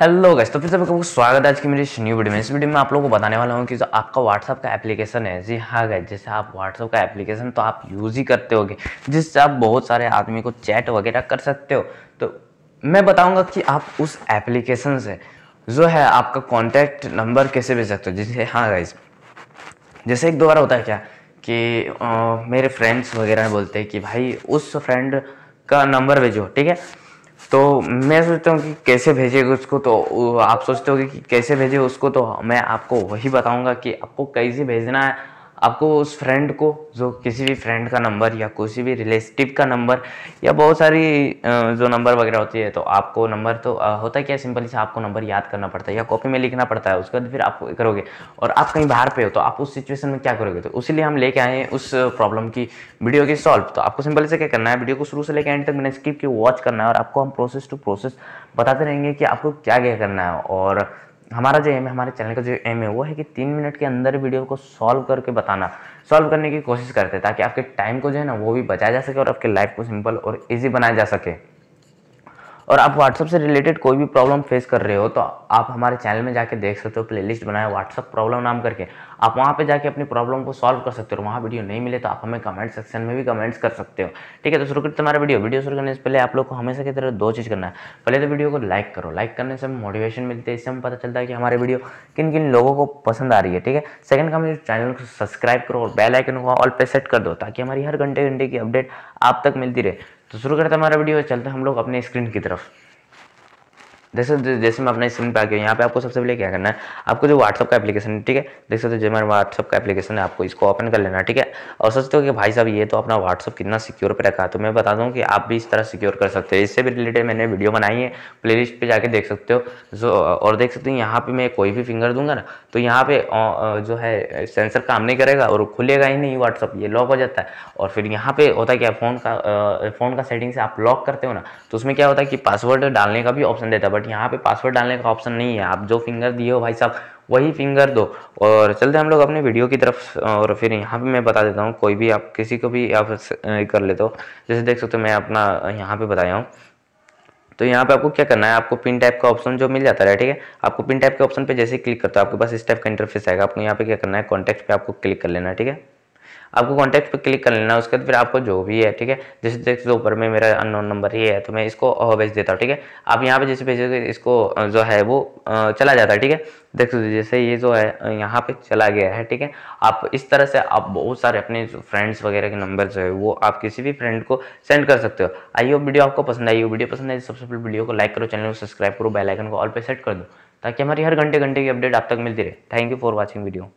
hello guys तो फिर से आपको स्वागत है आज की मेरी न्यू वीडियो में इस वीडियो में आप लोगों को बताने वाला हूँ कि जो आपका व्हाट्सअप का एप्लीकेशन है जी हाँ गैस जैसे आप व्हाट्सअप का एप्लीकेशन तो आप यूज़ ही करते होगे जिससे आप बहुत सारे आदमी को चैट वगैरह कर सकते हो तो मैं बताऊँगा कि आप उस एप्लीकेशन से जो है आपका कॉन्टैक्ट नंबर कैसे भेज सकते हो जैसे हाँ गैस जैसे एक दोबारा होता है क्या कि आ, मेरे फ्रेंड्स वगैरह बोलते हैं कि भाई उस फ्रेंड का नंबर भेजो ठीक है तो मैं सोचता हूँ कि कैसे भेजे उसको तो आप सोचते होगे कि कैसे भेजे उसको तो मैं आपको वही बताऊँगा कि आपको कैसे भेजना है आपको उस फ्रेंड को जो किसी भी फ्रेंड का नंबर या किसी भी रिलेटिव का नंबर या बहुत सारी जो नंबर वगैरह होती है तो आपको नंबर तो होता है क्या सिंपली से आपको नंबर याद करना पड़ता है या कॉपी में लिखना पड़ता है उसके बाद फिर आप करोगे और आप कहीं बाहर पे हो तो आप उस सिचुएशन में क्या करोगे तो उसी हम लेके आए हैं उस प्रॉब्लम की वीडियो की सॉल्व तो आपको सिंपली से क्या करना है वीडियो को शुरू से लेकर एंड तक मैंने स्किप की वॉच करना है और आपको हम प्रोसेस टू प्रोसेस बताते रहेंगे कि आपको क्या क्या करना है और हमारा जो एम है हमारे चैनल का जो एम है वो है कि तीन मिनट के अंदर वीडियो को सॉल्व करके बताना सॉल्व करने की कोशिश करते हैं ताकि आपके टाइम को जो है ना वो भी बचाया जा सके और आपके लाइफ को सिंपल और ईजी बनाया जा सके और आप व्हाट्सअप से रिलेटेड कोई भी प्रॉब्लम फेस कर रहे हो तो आप हमारे चैनल में जाके देख सकते हो प्लेलिस्ट बनाया व्हाट्सअप प्रॉब्लम नाम करके आप वहाँ पे जाके अपनी प्रॉब्लम को सॉल्व कर सकते हो वहाँ वीडियो नहीं मिले तो आप हमें कमेंट सेक्शन में भी कमेंट्स कर सकते हो ठीक है तो शुरू करते हमारा वीडियो वीडियो शुरू करने से पहले आप लोग को हमेशा की तरह दो चीज़ करना है पहले तो वीडियो को लाइक करो लाइक करने से मोटिवेशन मिलती है इससे हमें पता चलता है कि हमारे वीडियो किन किन लोगों को पसंद आ रही है ठीक है सेकंड काम चैनल को सब्सक्राइब करो और बेल आइकन को ऑल पे सेट कर दो ताकि हमारी हर घंटे घंटे की अपडेट आप तक मिलती रहे तो शुरू करते हमारा वीडियो चलते हम लोग अपने स्क्रीन की तरफ देख सकते जैसे मैं अपना स्क्रीन पर आ गया यहाँ पे आपको सबसे पहले क्या करना है आपको जो व्हाट्सअप का एप्लीकेशन है ठीक है देख सकते हो जो मेरा व्हाट्सअप का एप्लीकेशन है आपको इसको ओपन कर लेना है ठीक है और सोचते हो कि भाई साहब ये तो अपना व्हाट्सअप कितना सिक्योर पर रखा है तो मैं बता दूँ कि आप भी इस तरह सिक्योर कर सकते हो इससे भी रिलेटेड मैंने वीडियो बनाई है प्ले लिस्ट पर जाके देख सकते हो जो और देख सकते हो यहाँ पर मैं कोई भी फिंगर दूंगा ना तो यहाँ पर जो है सेंसर काम नहीं करेगा और खुलेगा ही नहीं व्हाट्सअप ये लॉक हो जाता है और फिर यहाँ पर होता है क्या फ़ोन का फ़ोन का सेटिंग से आप लॉक करते हो ना तो उसमें क्या होता है कि पासवर्ड डालने का भी ऑप्शन देता है बट यहाँ पे पासवर्ड डालने का ऑप्शन नहीं है आप जो फिंगर दिए हो भाई साहब वही फिंगर दो और चलते हम लोग अपने वीडियो की तरफ और फिर यहाँ पे मैं बता देता हूँ कोई भी आप किसी को भी आप कर लेते हो जैसे देख सकते हो मैं अपना यहाँ पे बताया हूँ तो यहाँ पे आपको क्या करना है आपको पिन टाइप का ऑप्शन जो मिल जाता है ठीक है आपको पिन टाइप के ऑप्शन पे जैसे क्लिक करता है आपके पास इस टाइप का इंटरफेस आएगा आपको यहाँ पे क्या करना है कॉन्टैक्ट पे आपको क्लिक कर लेना है ठीक है आपको कॉन्टैक्ट पर क्लिक कर लेना है उसके बाद फिर आपको जो भी है ठीक है जैसे देख तो ऊपर में मेरा अननोन नंबर ही है तो मैं इसको भेज देता हूँ ठीक है आप यहाँ पर जैसे भेजोगे इसको जो है वो चला जाता है ठीक है देख सकते जैसे ये जो है यहाँ पे चला गया है ठीक है आप इस तरह से आप बहुत सारे अपने फ्रेंड्स वगैरह के नंबर जो है वो आप किसी भी फ्रेंड को सेंड कर सकते हो आइए वीडियो आपको पसंद आई वो वीडियो पसंद आई तो सबसे पहले वीडियो को लाइक करो चैनल को सब्सक्राइब करो बेलाइकन को ऑल पर सेट कर दो ताकि हमारी हर घंटे घंटे की अपडेट आप तक मिलती रहे thank you for watching video